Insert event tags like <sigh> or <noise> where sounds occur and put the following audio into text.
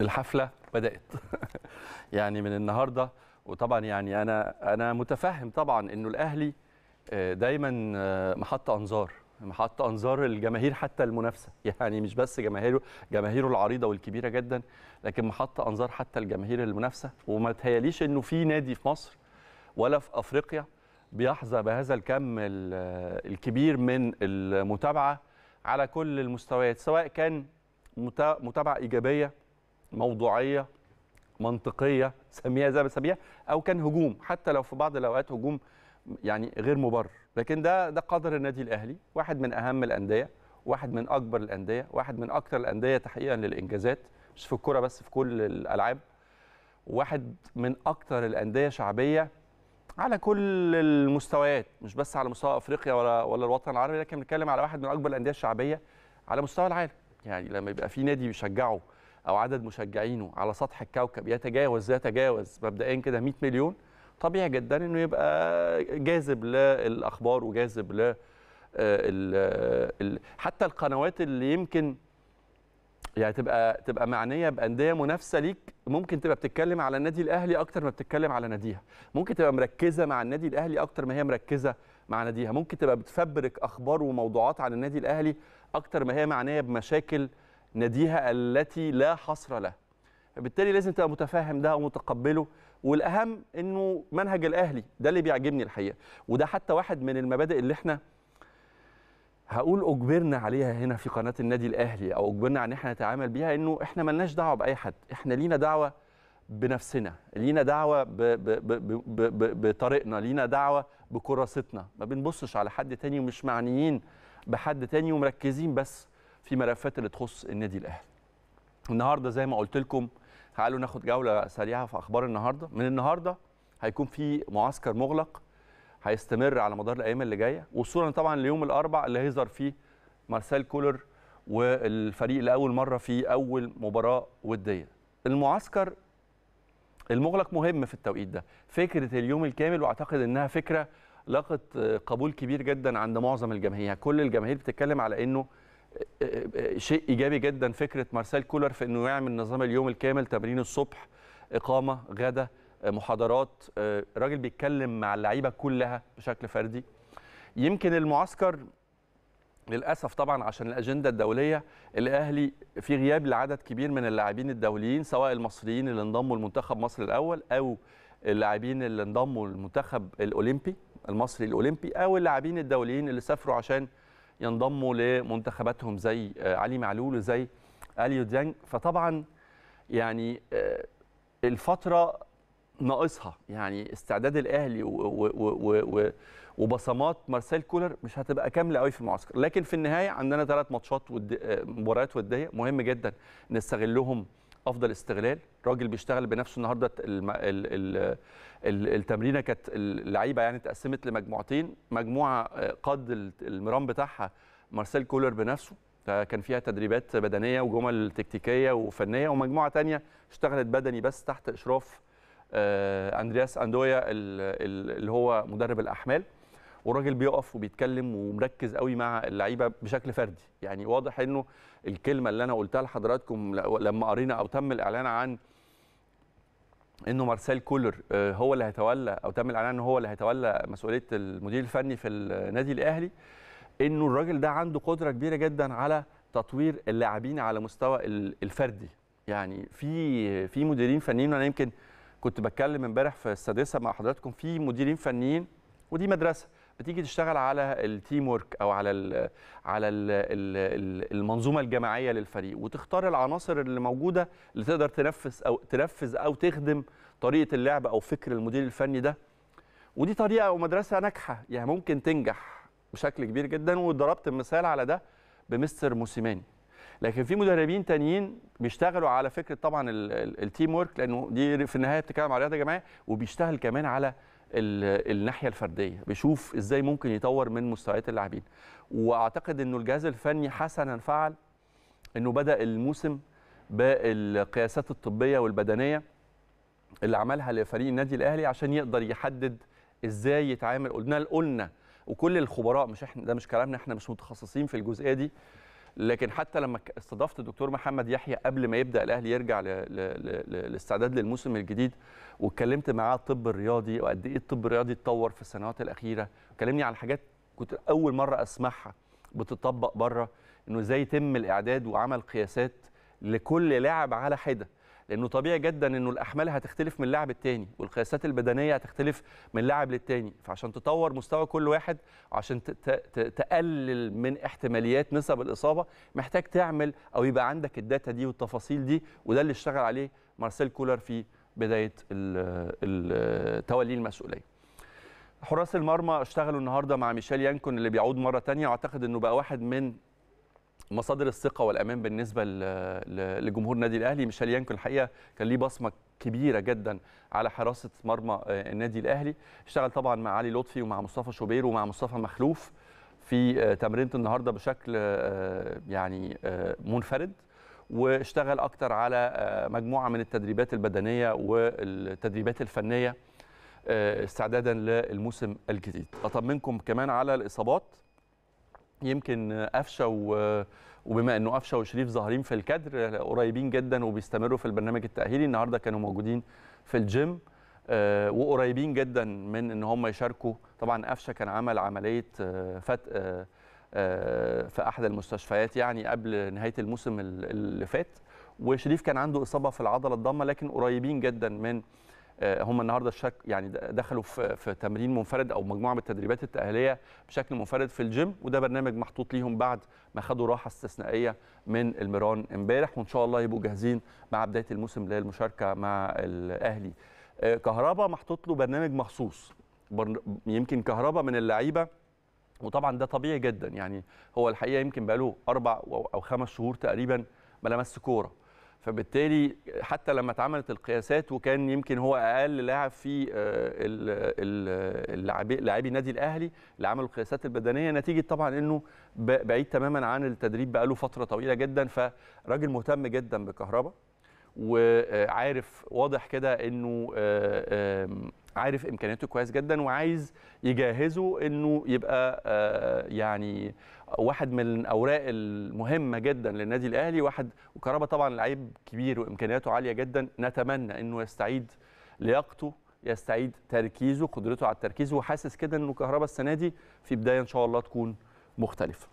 الحفله بدات <laughs> يعني من النهارده وطبعا يعني انا انا متفهم طبعا انه الاهلي آه، دايما آه، محط انظار محط انظار الجماهير حتى المنافسه <laughs> يعني مش بس جماهيره جماهيره العريضه والكبيره جدا لكن محط انظار حتى الجماهير المنافسه وما تهياليش انه في نادي في مصر ولا في افريقيا بيحظى بهذا الكم آه، الكبير من المتابعه على كل المستويات سواء كان متابعه ايجابيه موضوعيه منطقيه سميها زي ما سميها او كان هجوم حتى لو في بعض الاوقات هجوم يعني غير مبرر لكن ده ده قدر النادي الاهلي واحد من اهم الانديه واحد من اكبر الانديه واحد من اكثر الانديه تحقيقا للانجازات مش في الكوره بس في كل الالعاب واحد من اكثر الانديه شعبيه على كل المستويات مش بس على مستوى افريقيا ولا ولا الوطن العربي لكن بنتكلم على واحد من اكبر الانديه الشعبيه على مستوى العالم يعني لما يبقى في نادي بيشجعه او عدد مشجعينه على سطح الكوكب يتجاوز يتجاوز مبدئيا كده 100 مليون طبيعي جدا انه يبقى جاذب للاخبار وجاذب ل آه، آه، حتى القنوات اللي يمكن يعني تبقى تبقى معنيه بانديه منافسه ليك ممكن تبقى بتتكلم على النادي الاهلي اكتر ما بتتكلم على ناديها ممكن تبقى مركزه مع النادي الاهلي اكتر ما هي مركزه مع ناديها ممكن تبقى بتفبرك اخبار وموضوعات عن النادي الاهلي اكتر ما هي معنيه بمشاكل ناديها التي لا حصر له بالتالي لازم تبقى متفاهم ده ومتقبله والاهم انه منهج الاهلي ده اللي بيعجبني الحقيقه وده حتى واحد من المبادئ اللي احنا هقول اجبرنا عليها هنا في قناه النادي الاهلي او اجبرنا ان احنا نتعامل بيها انه احنا ملناش دعوه باي حد احنا لينا دعوه بنفسنا لينا دعوه ب ب ب ب بطريقنا لينا دعوه بكراستنا ما بنبصش على حد تاني ومش معنيين بحد تاني ومركزين بس في ملفات اللي تخص النادي الاهلي النهارده زي ما قلت لكم تعالوا ناخد جوله سريعه في اخبار النهارده من النهارده هيكون في معسكر مغلق هيستمر على مدار الايام اللي جايه وصولا طبعا ليوم الاربعاء اللي هيظهر فيه مارسيل كولر والفريق لاول مره في اول مباراه وديه المعسكر المغلق مهم في التوقيت ده فكره اليوم الكامل واعتقد انها فكره لاقت قبول كبير جدا عند معظم الجماهير يعني كل الجماهير بتتكلم على انه شيء ايجابي جدا فكره مارسيل كولر في انه يعمل نظام اليوم الكامل تمرين الصبح اقامه غدا محاضرات آه، راجل بيتكلم مع اللعيبه كلها بشكل فردي يمكن المعسكر للاسف طبعا عشان الاجنده الدوليه الاهلي في غياب لعدد كبير من اللاعبين الدوليين سواء المصريين اللي انضموا لمنتخب مصر الاول او اللاعبين اللي انضموا للمنتخب الاولمبي المصري الاولمبي او اللاعبين الدوليين اللي سافروا عشان ينضموا لمنتخباتهم زي آه، علي معلول وزي اليو ديانج فطبعا يعني آه، الفتره ناقصها يعني استعداد الاهلي وبصمات مارسيل كولر مش هتبقى كامله قوي في المعسكر لكن في النهايه عندنا ثلاث ماتشات آه، مباريات وديه مهم جدا نستغلهم افضل استغلال راجل بيشتغل بنفسه النهارده الم... ال... ال... ال... التمرينه كانت اللعيبه يعني اتقسمت لمجموعتين مجموعه آه، قاد المرام بتاعها مارسيل كولر بنفسه فكان فيها تدريبات بدنيه وجمل تكتيكيه وفنيه ومجموعه ثانيه اشتغلت بدني بس تحت اشراف آه، اندرياس اندويا اللي هو مدرب الاحمال والراجل بيقف وبيتكلم ومركز قوي مع اللعيبه بشكل فردي يعني واضح انه الكلمه اللي انا قلتها لحضراتكم لما قرينا او تم الاعلان عن انه مارسيل كولر آه، هو اللي هيتولى او تم الاعلان انه هو اللي هيتولى مسؤوليه المدير الفني في النادي الاهلي انه الراجل ده عنده قدره كبيره جدا على تطوير اللاعبين على مستوى الفردي يعني في في مديرين فنيين انا يمكن كنت بتكلم امبارح في السادسه مع حضراتكم في مديرين فنيين ودي مدرسه بتيجي تشتغل على التيم ورك او على الـ على الـ الـ المنظومه الجماعيه للفريق وتختار العناصر اللي موجوده اللي تقدر تنفذ او تنفذ او تخدم طريقه اللعب او فكر المدير الفني ده ودي طريقه او مدرسه ناجحه يعني ممكن تنجح بشكل كبير جدا وضربت المثال على ده بمستر موسيماني لكن في مدربين تانيين بيشتغلوا على فكره طبعا التيم ورك لانه دي في النهايه بتتكلم على رياضه جماعيه وبيشتغل كمان على الناحيه الفرديه بيشوف ازاي ممكن يطور من مستويات اللاعبين واعتقد انه الجهاز الفني حسنا فعل انه بدا الموسم بالقياسات الطبيه والبدنيه اللي عملها لفريق النادي الاهلي عشان يقدر يحدد ازاي يتعامل قلنا قلنا وكل الخبراء مش احنا ده مش كلامنا احنا مش متخصصين في الجزئيه دي لكن حتى لما استضفت الدكتور محمد يحيى قبل ما يبدا الاهلي يرجع للاستعداد للموسم الجديد واتكلمت معاه الطب الرياضي وقد ايه الطب الرياضي اتطور في السنوات الاخيره وكلمني عن حاجات كنت اول مره اسمعها بتطبق بره انه ازاي يتم الاعداد وعمل قياسات لكل لاعب على حده لانه طبيعي جدا انه الاحمال هتختلف من لاعب التاني والقياسات البدنيه هتختلف من لاعب للتاني فعشان تطور مستوى كل واحد عشان تقلل من احتماليات نسب الاصابه محتاج تعمل او يبقى عندك الداتا دي والتفاصيل دي وده اللي اشتغل عليه مارسيل كولر في بدايه توليه المسؤوليه حراس المرمى اشتغلوا النهارده مع ميشيل يانكون اللي بيعود مره تانية واعتقد انه بقى واحد من مصادر الثقه والامان بالنسبه لجمهور النادي الاهلي ميشيل يانكو الحقيقه كان ليه بصمه كبيره جدا على حراسه مرمى آه، النادي الاهلي اشتغل طبعا مع علي لطفي ومع مصطفى شوبير ومع مصطفى مخلوف في آه، تمرينه النهارده بشكل آه، يعني منفرد واشتغل اكتر على مجموعه من التدريبات البدنيه والتدريبات الفنيه استعدادا للموسم الجديد اطمنكم كمان على الاصابات يمكن قفشه وبما انه قفشه وشريف ظاهرين في الكادر قريبين جدا وبيستمروا في البرنامج التاهيلي النهارده كانوا موجودين في الجيم آه، وقريبين جدا من ان هم يشاركوا طبعا قفشه كان عمل عمليه آه، فتق آه، في احد المستشفيات يعني قبل نهايه الموسم اللي فات وشريف كان عنده اصابه في العضله الضامه لكن قريبين جدا من آه، هم النهارده الشك يعني دخلوا في, في تمرين منفرد او مجموعه من التدريبات التاهيليه بشكل منفرد في الجيم وده برنامج محطوط ليهم بعد ما خدوا راحه استثنائيه من الميران امبارح وان شاء الله يبقوا جاهزين مع بدايه الموسم للمشاركه مع الاهلي آه، كهربا محطوط له برنامج مخصوص يمكن كهربا من اللعيبه وطبعا ده طبيعي جدا يعني هو الحقيقه يمكن بقاله اربع او خمس شهور تقريبا ما لمس كوره فبالتالي حتى لما اتعملت القياسات وكان يمكن هو اقل لاعب في آه، لاعبي النادي الاهلي اللي عملوا القياسات البدنيه نتيجه طبعا انه بعيد تماما عن التدريب بقاله فتره طويله جدا فراجل مهتم جدا بكهرباء وعارف واضح كده انه آه، عارف امكانياته كويس جدا وعايز يجهزه انه يبقى آه، يعني واحد من الاوراق المهمه جدا للنادي الاهلي واحد وكهربا طبعا لعيب كبير وامكانياته عاليه جدا نتمنى انه يستعيد لياقته يستعيد تركيزه قدرته على التركيز وحاسس كده انه كهربا السنه دي في بدايه ان شاء الله تكون مختلفه